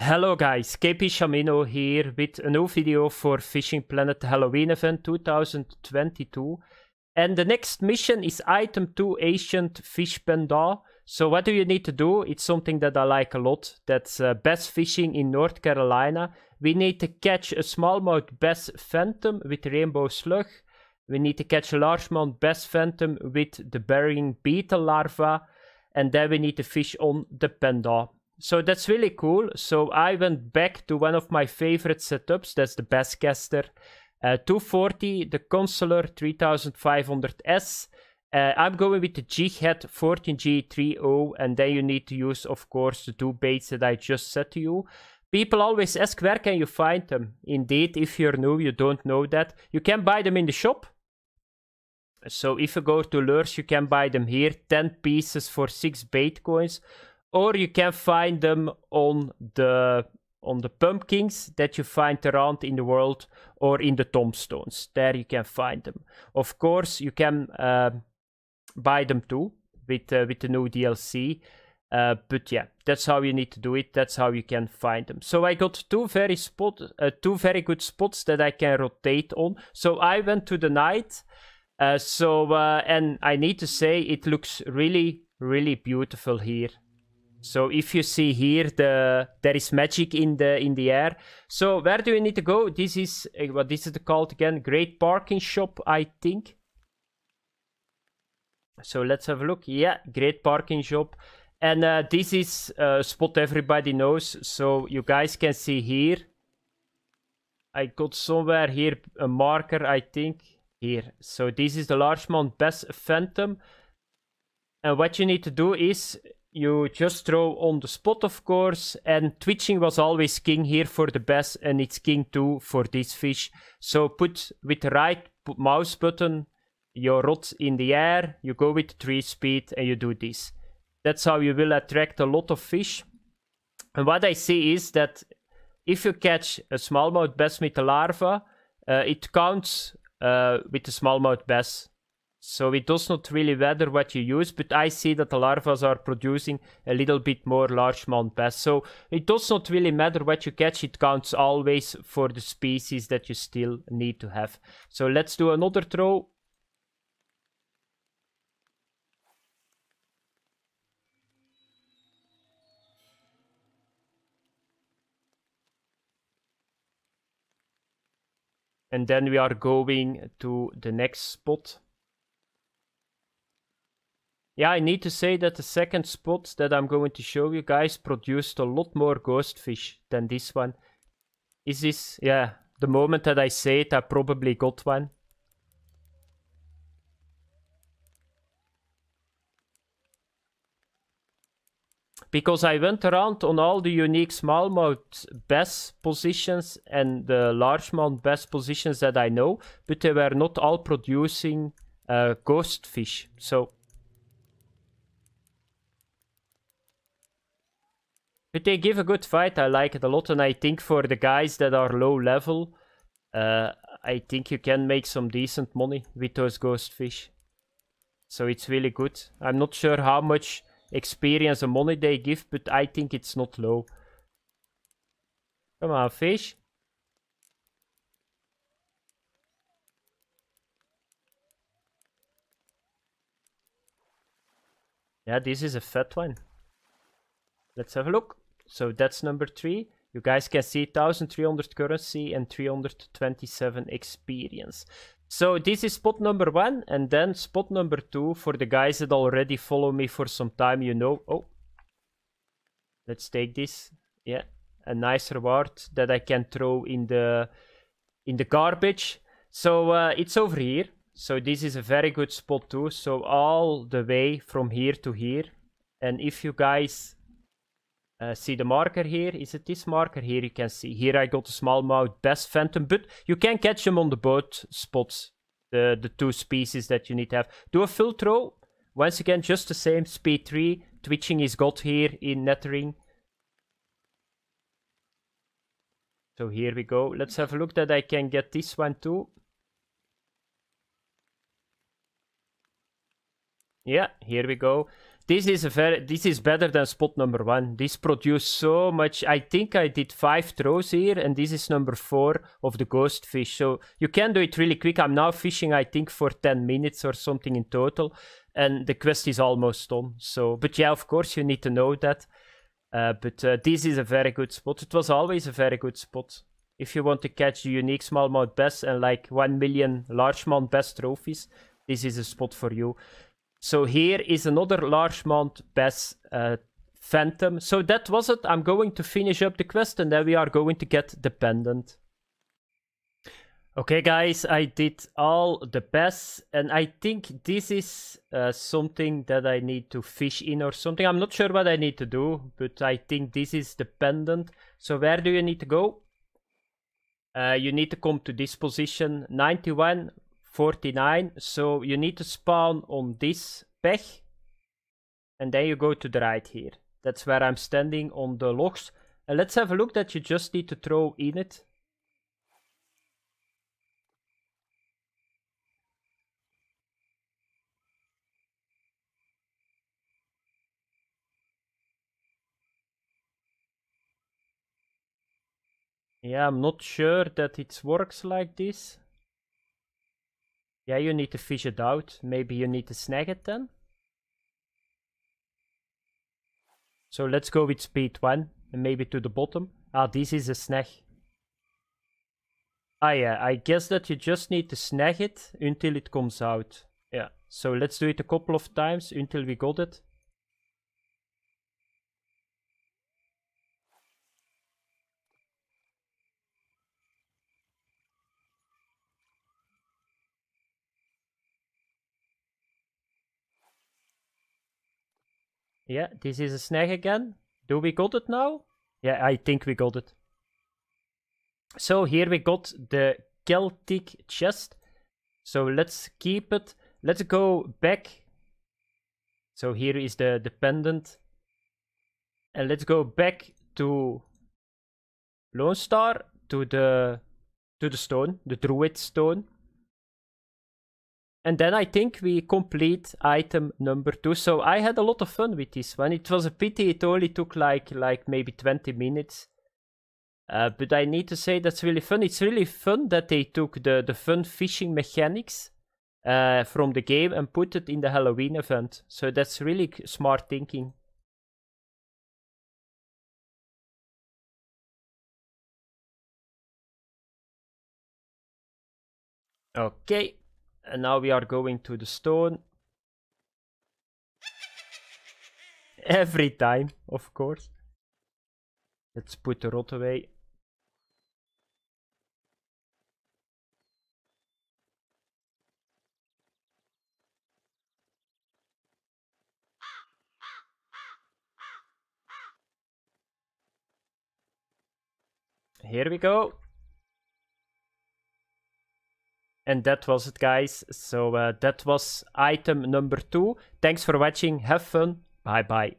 Hello guys, KP Shamino here with a new video for Fishing Planet Halloween event 2022. And the next mission is item 2 Ancient Fish Panda. So what do you need to do? It's something that I like a lot. That's uh, bass fishing in North Carolina. We need to catch a smallmouth bass phantom with rainbow slug. We need to catch a largemouth bass phantom with the burying beetle larva. And then we need to fish on the panda so that's really cool. So I went back to one of my favorite setups. That's the Basscaster uh, 240, the Consular 3500S. Uh, I'm going with the G-Head 14G30 and then you need to use, of course, the two baits that I just said to you. People always ask where can you find them. Indeed, if you're new, you don't know that. You can buy them in the shop. So if you go to Lures, you can buy them here. 10 pieces for 6 bait coins or you can find them on the on the pumpkins that you find around in the world or in the tombstones. There you can find them. Of course, you can uh, buy them too with uh, with the new DLC. Uh, but yeah, that's how you need to do it. That's how you can find them. So I got two very spot, uh, two very good spots that I can rotate on. So I went to the night. Uh, so uh, and I need to say it looks really, really beautiful here so if you see here, the there is magic in the in the air. So where do you need to go? This is eh, what this is called again. Great parking shop, I think. So let's have a look. Yeah, great parking shop. And uh, this is a spot everybody knows. So you guys can see here. I got somewhere here a marker, I think. Here. So this is the mount Bass Phantom. And what you need to do is you just throw on the spot, of course. And twitching was always king here for the bass, and it's king too for this fish. So put with the right mouse button your rod in the air, you go with 3 speed, and you do this. That's how you will attract a lot of fish. And what I see is that if you catch a smallmouth bass with a larva, uh, it counts uh, with the smallmouth bass so it does not really matter what you use, but I see that the larvas are producing a little bit more largemouth bass. So it does not really matter what you catch, it counts always for the species that you still need to have. So let's do another throw. And then we are going to the next spot. Yeah, I need to say that the second spot that I'm going to show you guys produced a lot more ghost fish than this one. Is this... Yeah, the moment that I say it, I probably got one. because I went around on all the unique smallmouth bass positions and the largemouth bass positions that I know, but they were not all producing uh, ghost fish. So But they give a good fight. I like it a lot. And I think for the guys that are low level, uh, I think you can make some decent money with those ghost fish. So it's really good. I'm not sure how much experience and money they give, but I think it's not low. Come on, fish. Yeah, this is a fat one. Let's have a look. So that's number three. You guys can see 1300 currency and 327 experience. So this is spot number one, and then spot number two for the guys that already follow me for some time, you know. Oh, let's take this. Yeah, a nice reward that I can throw in the in the garbage. So uh, it's over here. So this is a very good spot too. So all the way from here to here. And if you guys Eh, see the marker here? Is it this marker? Here you can see. Here I got a smallmouth bass phantom, but you can catch them on the boat spots. The, the two species that you need to have. Do a full throw. Once again, just the same. Speed 3. Twitching is got here in Nettering. So here we go. Let's have a look that I can get this one too. Yeah, here we go. This is a very this is better than spot number one. This produced so much. I think I did five throws here, and this is number four of the ghost fish. So you can do it really quick. I'm now fishing, I think, for 10 minutes or something in total, and the quest is almost done. So, but yeah, of course, you need to know that. Uh, but uh, this is a very good spot. It was always a very good spot. If you want to catch the unique smallmouth bass and like 1 million largemouth bass trophies, this is a spot for you. So here is another Larchmont Bass uh, Phantom. So that was it. I'm going to finish up the quest and then we are going to get the pendant. Okay guys, I did all the bass and I think this is uh, something that I need to fish in or something. I'm not sure what I need to do, but I think this is the pendant. So where do you need to go? Uh, you need to come to this position 91 49. So you need to spawn on this peg. And then you go to the right here. That's where I'm standing on the logs. And let's have a look that you just need to throw in it. Yeah, I'm not sure that it works like this. Yeah, you need to fish it out. Maybe you need to snag it then. So let's go with speed 1 and maybe to the bottom. Ah, this is a snag. Ah yeah, I guess that you just need to snag it until it comes out. Yeah, so let's do it a couple of times until we got it. Yeah, this is a snag again. Do we got it now? Yeah, I think we got it. So here we got the Celtic chest. So let's keep it. Let's go back. So here is the dependent. And let's go back to Lone Star, to the to the stone, the Druid stone. And then I think we complete item number two. So I had a lot of fun with this one. It was a pity it only took like like maybe 20 minutes. Uh, but I need to say that's really fun. It's really fun that they took the, the fun fishing mechanics uh, from the game and put it in the Halloween event. So that's really smart thinking. Okay, and now we are going to the stone. Every time, of course. Let's put the rot away. Here we go. And that was it, guys. So uh, that was item number two. Thanks for watching. Have fun. Bye bye.